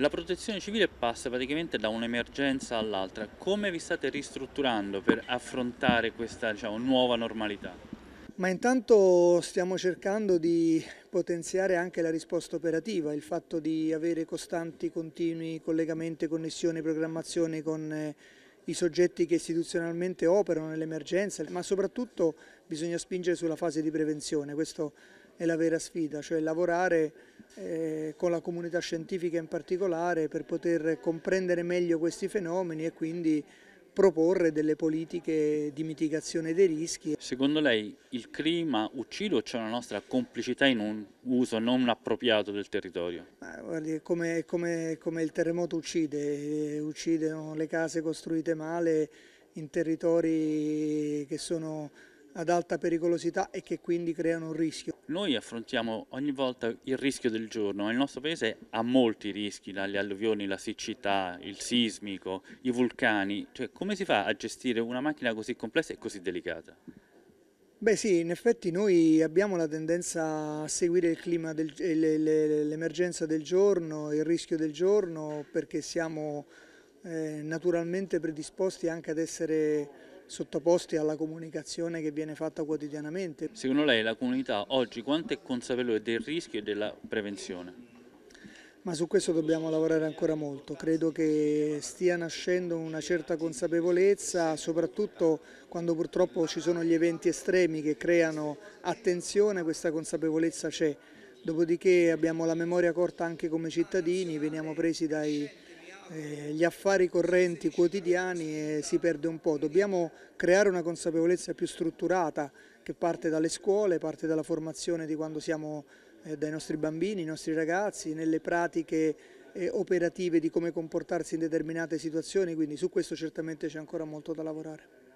La protezione civile passa praticamente da un'emergenza all'altra. Come vi state ristrutturando per affrontare questa diciamo, nuova normalità? Ma intanto stiamo cercando di potenziare anche la risposta operativa, il fatto di avere costanti, continui collegamenti, connessioni, programmazioni con eh, i soggetti che istituzionalmente operano nell'emergenza, ma soprattutto bisogna spingere sulla fase di prevenzione, questa è la vera sfida, cioè lavorare eh, con la comunità scientifica in particolare per poter comprendere meglio questi fenomeni e quindi proporre delle politiche di mitigazione dei rischi. Secondo lei il clima uccide o c'è una nostra complicità in un uso non appropriato del territorio? Ma, guardi, come, come, come, il terremoto uccide, eh, uccidono le case costruite male in territori che sono ad alta pericolosità e che quindi creano un rischio. Noi affrontiamo ogni volta il rischio del giorno, ma il nostro paese ha molti rischi, dalle alluvioni, la siccità, il sismico, i vulcani, cioè come si fa a gestire una macchina così complessa e così delicata? Beh sì, in effetti noi abbiamo la tendenza a seguire l'emergenza del giorno, il rischio del giorno, perché siamo eh, naturalmente predisposti anche ad essere sottoposti alla comunicazione che viene fatta quotidianamente. Secondo lei la comunità oggi quanto è consapevole del rischio e della prevenzione? ma su questo dobbiamo lavorare ancora molto. Credo che stia nascendo una certa consapevolezza, soprattutto quando purtroppo ci sono gli eventi estremi che creano attenzione, questa consapevolezza c'è. Dopodiché abbiamo la memoria corta anche come cittadini, veniamo presi dai, eh, gli affari correnti quotidiani e si perde un po'. Dobbiamo creare una consapevolezza più strutturata che parte dalle scuole, parte dalla formazione di quando siamo eh, dai nostri bambini, i nostri ragazzi, nelle pratiche eh, operative di come comportarsi in determinate situazioni, quindi su questo certamente c'è ancora molto da lavorare.